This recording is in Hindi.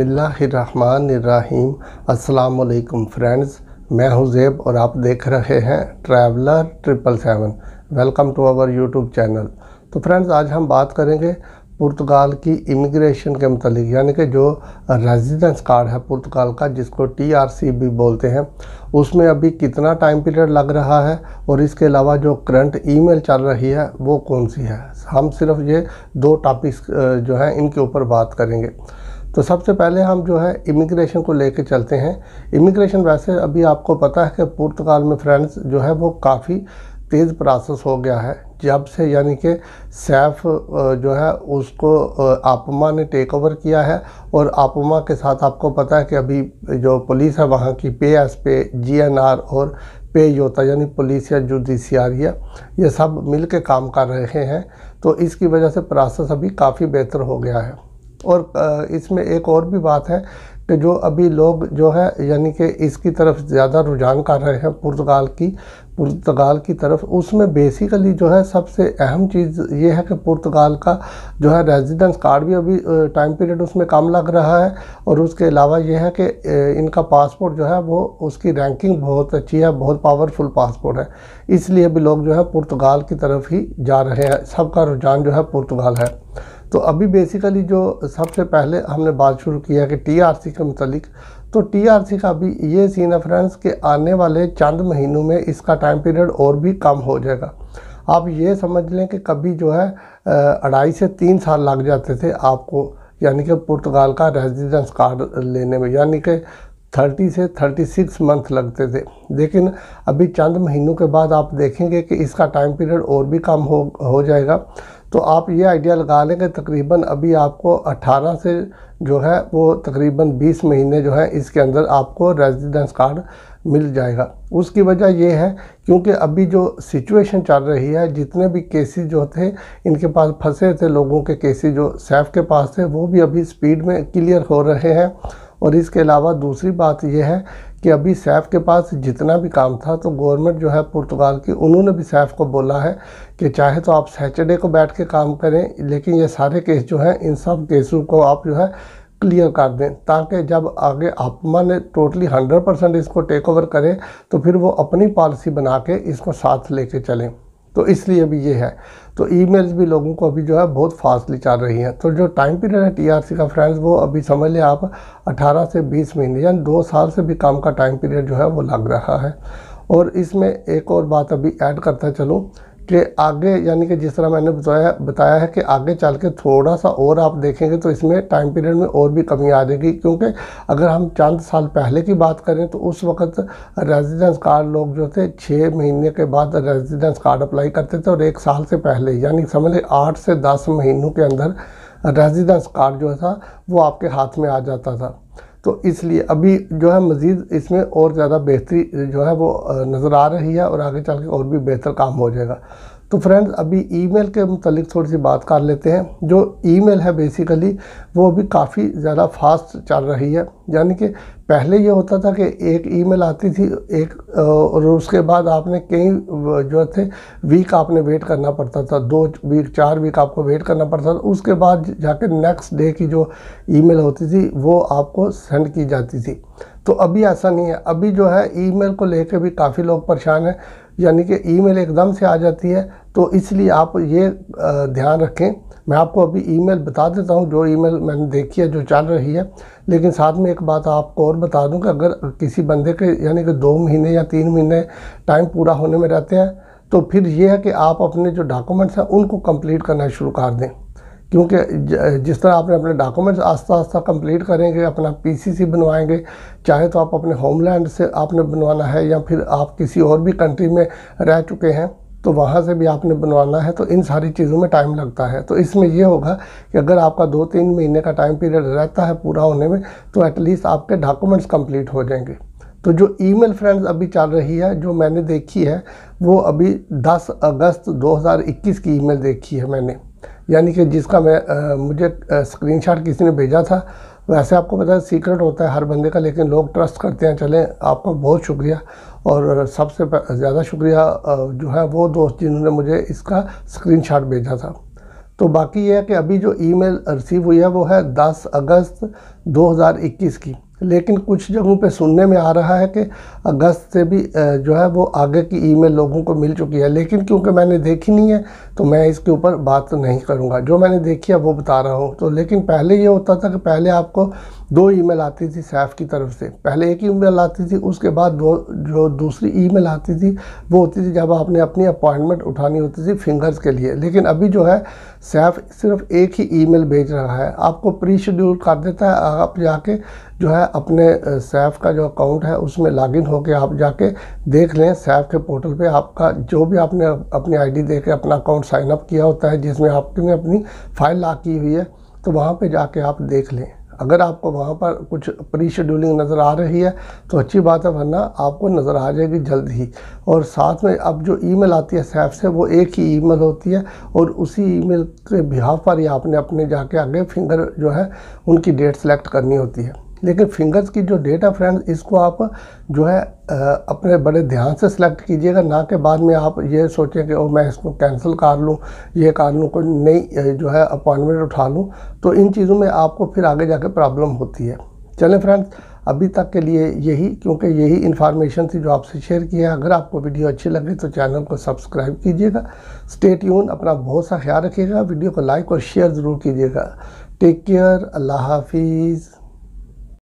बसमिल्लाम अल्लाम फ्रेंड्स मैं हूं ज़ेब और आप देख रहे हैं traveller triple seven welcome to our YouTube channel तो फ्रेंड्स आज हम बात करेंगे पुर्तगाल की इमिग्रेशन के मतलब यानी कि जो रेजिडेंस कार्ड है पुर्तगाल का जिसको टीआरसी भी बोलते हैं उसमें अभी कितना टाइम पीरियड लग रहा है और इसके अलावा जो करंट ईमेल चल रही है वो कौन सी है हम सिर्फ ये दो टॉपिक्स जो हैं इनके ऊपर बात करेंगे तो सबसे पहले हम जो है इमिग्रेशन को लेकर चलते हैं इमिग्रेशन वैसे अभी आपको पता है कि पुर्तगाल में फ्रेंड्स जो है वो काफ़ी तेज़ प्रोसेस हो गया है जब से यानी कि सैफ जो है उसको आपमा ने टेक ओवर किया है और आपमा के साथ आपको पता है कि अभी जो पुलिस है वहाँ की पे एस पे जी एन आर और पे योता यानी पुलिस या जुडिशियारिया ये सब मिल के काम कर रहे हैं तो इसकी वजह से प्रोसेस अभी काफ़ी बेहतर हो गया है और इसमें एक और भी बात है कि जो अभी लोग जो है यानी कि इसकी तरफ ज़्यादा रुझान कर रहे हैं पुर्तगाल की पुर्तगाल की तरफ उसमें बेसिकली जो है सबसे अहम चीज़ ये है कि पुर्तगाल का जो है रेजिडेंस कार्ड भी अभी टाइम पीरियड उसमें कम लग रहा है और उसके अलावा ये है कि इनका पासपोर्ट जो है वो उसकी रैंकिंग बहुत अच्छी है बहुत पावरफुल पासपोर्ट है इसलिए भी लोग जो है पुर्तगाल की तरफ ही जा रहे हैं सबका रुझान जो है पुर्तगाल है तो अभी बेसिकली जो सबसे पहले हमने बात शुरू किया कि टीआरसी के मतलब तो टीआरसी का भी ये सीन है फ्रेंड्स कि आने वाले चंद महीनों में इसका टाइम पीरियड और भी कम हो जाएगा आप ये समझ लें कि कभी जो है अढ़ाई से तीन साल लग जाते थे आपको यानी कि पुर्तगाल का रेजिडेंस कार्ड लेने में यानी कि थर्टी से थर्टी सिक्स मंथ लगते थे लेकिन अभी चंद महीनों के बाद आप देखेंगे कि इसका टाइम पीरियड और भी कम हो हो जाएगा तो आप ये आइडिया लगा लें कि तकरीबन अभी आपको 18 से जो है वो तकरीबन 20 महीने जो है इसके अंदर आपको रेजिडेंस कार्ड मिल जाएगा उसकी वजह यह है क्योंकि अभी जो सिचुएशन चल रही है जितने भी केसेस जो थे इनके पास फंसे थे लोगों के केसेस जो सैफ के पास थे वो भी अभी स्पीड में क्लियर हो रहे हैं और इसके अलावा दूसरी बात यह है कि अभी सैफ के पास जितना भी काम था तो गवर्नमेंट जो है पुर्तगाल की उन्होंने भी सैफ को बोला है कि चाहे तो आप सैटरडे को बैठ के काम करें लेकिन ये सारे केस जो हैं इन सब केसों को आप जो है क्लियर कर दें ताकि जब आगे अपमा ने टोटली हंड्रेड परसेंट इसको टेक ओवर करें तो फिर वो अपनी पॉलिसी बना के इसको साथ लेके चलें तो इसलिए अभी ये है तो ईमेल्स भी लोगों को अभी जो है बहुत फास्टली चल रही हैं तो जो टाइम पीरियड है टीआरसी का फ्रेंड्स वो अभी समझ लें आप 18 से 20 महीने यानी दो साल से भी काम का टाइम पीरियड जो है वो लग रहा है और इसमें एक और बात अभी ऐड करता चलूँ कि आगे यानी कि जिस तरह मैंने बताया बताया है कि आगे चल के थोड़ा सा और आप देखेंगे तो इसमें टाइम पीरियड में और भी कमी आ जाएगी क्योंकि अगर हम चंद साल पहले की बात करें तो उस वक्त रेजिडेंस कार्ड लोग जो थे छः महीने के बाद रेजिडेंस कार्ड अप्लाई करते थे और एक साल से पहले यानी समझ लें आठ से दस महीनों के अंदर रेजिडेंस कार्ड जो था वो आपके हाथ में आ जाता था तो इसलिए अभी जो है मज़ीद इसमें और ज़्यादा बेहतरी जो है वो नज़र आ रही है और आगे चल के और भी बेहतर काम हो जाएगा तो फ्रेंड्स अभी ईमेल के मतलब थोड़ी सी बात कर लेते हैं जो ईमेल है बेसिकली वो अभी काफ़ी ज़्यादा फास्ट चल रही है यानी कि पहले ये होता था कि एक ईमेल आती थी एक और उसके बाद आपने कई जो थे वीक आपने वेट करना पड़ता था दो वीक चार वीक आपको वेट करना पड़ता था उसके बाद जाके नेक्स्ट डे की जो ईमेल होती थी वो आपको सेंड की जाती थी तो अभी ऐसा नहीं है अभी जो है ईमेल को लेकर भी काफ़ी लोग परेशान हैं यानी कि ईमेल एकदम से आ जाती है तो इसलिए आप ये ध्यान रखें मैं आपको अभी ईमेल बता देता हूँ जो ईमेल मैंने देखी है जो चल रही है लेकिन साथ में एक बात आपको और बता दूँ कि अगर किसी बंदे के यानी कि दो महीने या तीन महीने टाइम पूरा होने में रहते हैं तो फिर ये है कि आप अपने जो डॉक्यूमेंट्स हैं उनको कंप्लीट करना शुरू कर दें क्योंकि जिस तरह आपने अपने डॉक्यूमेंट्स आस्ता आस्ता कंप्लीट करेंगे अपना पीसीसी बनवाएंगे चाहे तो आप अपने होमलैंड से आपने बनवाना है या फिर आप किसी और भी कंट्री में रह चुके हैं तो वहाँ से भी आपने बनवाना है तो इन सारी चीज़ों में टाइम लगता है तो इसमें यह होगा कि अगर आपका दो तीन महीने का टाइम पीरियड रहता है पूरा होने में तो एटलीस्ट आपके डॉक्यूमेंट्स कंप्लीट हो जाएंगे तो जो ईमेल फ्रेंड्स अभी चल रही है जो मैंने देखी है वो अभी 10 अगस्त 2021 की ईमेल देखी है मैंने यानी कि जिसका मैं आ, मुझे स्क्रीनशॉट किसी ने भेजा था वैसे आपको पता है सीक्रेट होता है हर बंदे का लेकिन लोग ट्रस्ट करते हैं चलें आपका बहुत शुक्रिया और सबसे ज़्यादा शुक्रिया जो है वो दोस्त जिन्होंने मुझे इसका स्क्रीनशॉट भेजा था तो बाकी ये है कि अभी जो ईमेल रिसीव हुई है वो है 10 अगस्त 2021 की लेकिन कुछ जगहों पे सुनने में आ रहा है कि अगस्त से भी जो है वो आगे की ईमेल लोगों को मिल चुकी है लेकिन क्योंकि मैंने देखी नहीं है तो मैं इसके ऊपर बात नहीं करूँगा जो मैंने देखी है वो बता रहा हूँ तो लेकिन पहले ये होता था कि पहले आपको दो ईमेल आती थी सैफ की तरफ से पहले एक ईमेल आती थी उसके बाद दो जो दूसरी ईमेल आती थी वो होती थी जब आपने अपनी अपॉइंटमेंट उठानी होती थी फिंगर्स के लिए लेकिन अभी जो है सैफ सिर्फ एक ही ईमेल भेज रहा है आपको प्री शेड्यूल कर देता है आप जाके जो है अपने सैफ का जो अकाउंट है उसमें लॉगिन होकर आप जाके देख लें सैफ के पोर्टल पे आपका जो भी आपने अपनी आईडी देके अपना अकाउंट साइनअप किया होता है जिसमें आपने अपनी फ़ाइल ला की हुई है तो वहाँ पे जाके आप देख लें अगर आपको वहाँ पर कुछ प्री शेड्यूलिंग नज़र आ रही है तो अच्छी बात है वरना आपको नज़र आ जाएगी जल्द ही और साथ में अब जो ईमेल आती है सैफ से वो एक ही ईमेल होती है और उसी ईमेल के बिहाव पर ही आपने अपने जाके आगे फिंगर जो है उनकी डेट सेलेक्ट करनी होती है लेकिन फिंगर्स की जो डेट है फ्रेंड्स इसको आप जो है अपने बड़े ध्यान से सिलेक्ट कीजिएगा ना कि बाद में आप ये सोचें कि ओ मैं इसको कैंसिल कर लूँ ये कर लूँ कोई नई जो है अपॉइंटमेंट उठा लूँ तो इन चीज़ों में आपको फिर आगे जाके प्रॉब्लम होती है चलें फ्रेंड्स अभी तक के लिए यही क्योंकि यही इन्फॉर्मेशन थी जो आपसे शेयर की है अगर आपको वीडियो अच्छी लगे तो चैनल को सब्सक्राइब कीजिएगा स्टे ट्यून अपना बहुत सा ख्याल रखिएगा वीडियो को लाइक और शेयर ज़रूर कीजिएगा टेक केयर अल्लाह हाफिज़